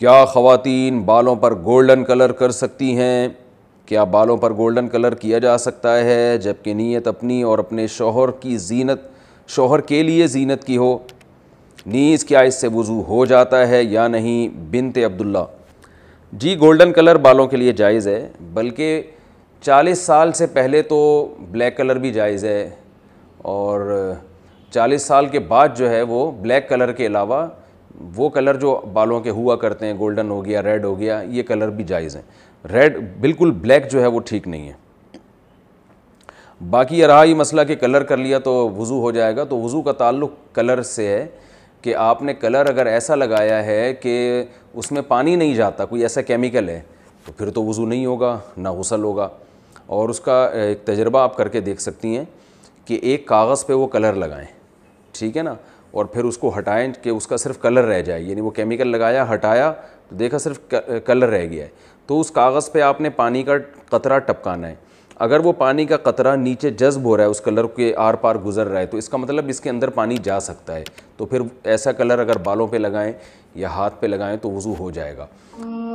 क्या ख़वातीन बालों पर गोल्डन कलर कर सकती हैं क्या बालों पर गोल्डन कलर किया जा सकता है जबकि नीयत अपनी और अपने शोहर की जीनत शोहर के लिए जीनत की हो नीज़ क्या इससे वज़ू हो जाता है या नहीं बिनते अब्दुल्ला जी गोल्डन कलर बालों के लिए जायज़ है बल्कि 40 साल से पहले तो ब्लैक कलर भी जायज़ है और 40 साल के बाद जो है वो ब्लैक कलर के अलावा वो कलर जो बालों के हुआ करते हैं गोल्डन हो गया रेड हो गया ये कलर भी जायज़ हैं रेड बिल्कुल ब्लैक जो है वो ठीक नहीं है बाकी रहा ये मसला कि कलर कर लिया तो वज़ू हो जाएगा तो वज़ू का ताल्लुक कलर से है कि आपने कलर अगर ऐसा लगाया है कि उसमें पानी नहीं जाता कोई ऐसा केमिकल है तो फिर तो वज़ू नहीं होगा ना गसल होगा और उसका एक तजर्बा आप करके देख सकती हैं कि एक कागज़ पे वो कलर लगाएं ठीक है ना और फिर उसको हटाएं कि उसका सिर्फ कलर रह जाए यानी वो केमिकल लगाया हटाया तो देखा सिर्फ कलर रह गया है तो उस कागज़ पे आपने पानी का कतरा टपकाना है अगर वो पानी का कतरा नीचे जज्ब हो रहा है उस कलर के आर पार गुजर रहा है तो इसका मतलब इसके अंदर पानी जा सकता है तो फिर ऐसा कलर अगर बालों पे लगाएं या हाथ पे लगाएं तो वज़ू हो जाएगा